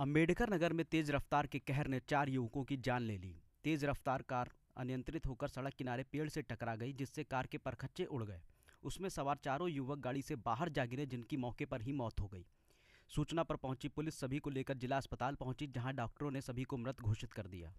अंबेडकर नगर में तेज रफ्तार के कहर ने चार युवकों की जान ले ली तेज रफ्तार कार अनियंत्रित होकर सड़क किनारे पेड़ से टकरा गई जिससे कार के परखच्चे उड़ गए उसमें सवार चारों युवक गाड़ी से बाहर जा गिरे जिनकी मौके पर ही मौत हो गई सूचना पर पहुंची पुलिस सभी को लेकर जिला अस्पताल पहुंची जहां डॉक्टरों ने सभी को मृत घोषित कर दिया